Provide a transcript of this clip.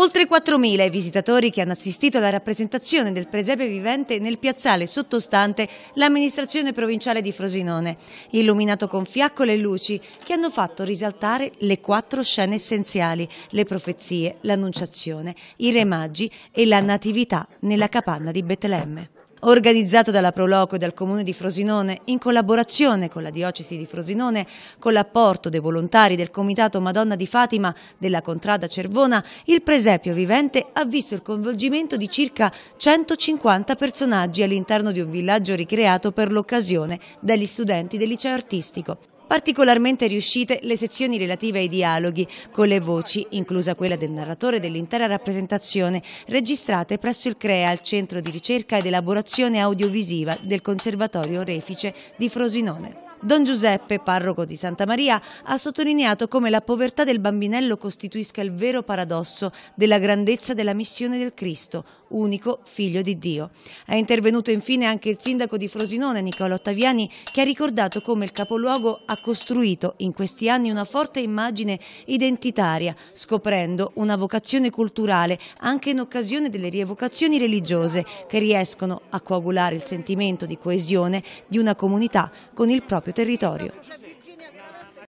Oltre 4.000 i visitatori che hanno assistito alla rappresentazione del presepe vivente nel piazzale sottostante l'amministrazione provinciale di Frosinone, illuminato con fiaccole e luci che hanno fatto risaltare le quattro scene essenziali, le profezie, l'annunciazione, i re magi e la natività nella capanna di Betlemme organizzato dalla Proloco e dal Comune di Frosinone in collaborazione con la Diocesi di Frosinone, con l'apporto dei volontari del Comitato Madonna di Fatima della Contrada Cervona, il presepio vivente ha visto il coinvolgimento di circa 150 personaggi all'interno di un villaggio ricreato per l'occasione dagli studenti del liceo artistico. Particolarmente riuscite le sezioni relative ai dialoghi, con le voci, inclusa quella del narratore dell'intera rappresentazione, registrate presso il CREA, il Centro di Ricerca ed Elaborazione Audiovisiva del Conservatorio Refice di Frosinone. Don Giuseppe, parroco di Santa Maria, ha sottolineato come la povertà del bambinello costituisca il vero paradosso della grandezza della missione del Cristo, unico figlio di Dio. È intervenuto infine anche il sindaco di Frosinone, Nicola Ottaviani, che ha ricordato come il capoluogo ha costruito in questi anni una forte immagine identitaria, scoprendo una vocazione culturale anche in occasione delle rievocazioni religiose che riescono a coagulare il sentimento di coesione di una comunità con il proprio territorio.